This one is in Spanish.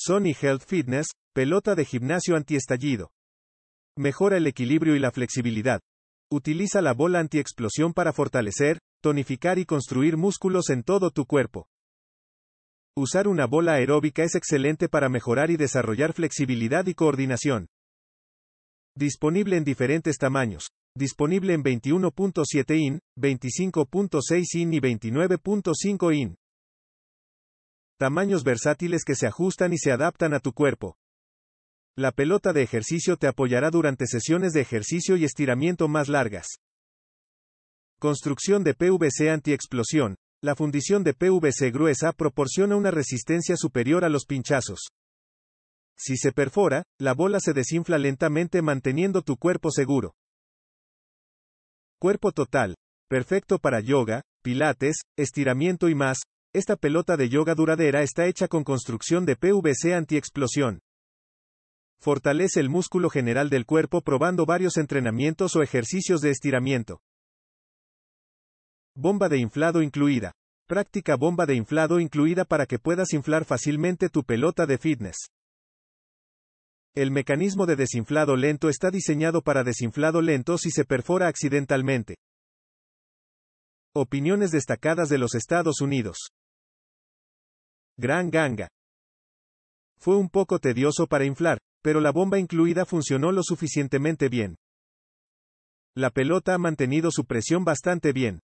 Sony Health Fitness, pelota de gimnasio antiestallido. Mejora el equilibrio y la flexibilidad. Utiliza la bola antiexplosión para fortalecer, tonificar y construir músculos en todo tu cuerpo. Usar una bola aeróbica es excelente para mejorar y desarrollar flexibilidad y coordinación. Disponible en diferentes tamaños. Disponible en 21.7 in, 25.6 in y 29.5 in. Tamaños versátiles que se ajustan y se adaptan a tu cuerpo. La pelota de ejercicio te apoyará durante sesiones de ejercicio y estiramiento más largas. Construcción de PVC antiexplosión. La fundición de PVC gruesa proporciona una resistencia superior a los pinchazos. Si se perfora, la bola se desinfla lentamente manteniendo tu cuerpo seguro. Cuerpo total. Perfecto para yoga, pilates, estiramiento y más, esta pelota de yoga duradera está hecha con construcción de PVC antiexplosión. Fortalece el músculo general del cuerpo probando varios entrenamientos o ejercicios de estiramiento. Bomba de inflado incluida. Práctica bomba de inflado incluida para que puedas inflar fácilmente tu pelota de fitness. El mecanismo de desinflado lento está diseñado para desinflado lento si se perfora accidentalmente. Opiniones destacadas de los Estados Unidos. Gran ganga. Fue un poco tedioso para inflar, pero la bomba incluida funcionó lo suficientemente bien. La pelota ha mantenido su presión bastante bien.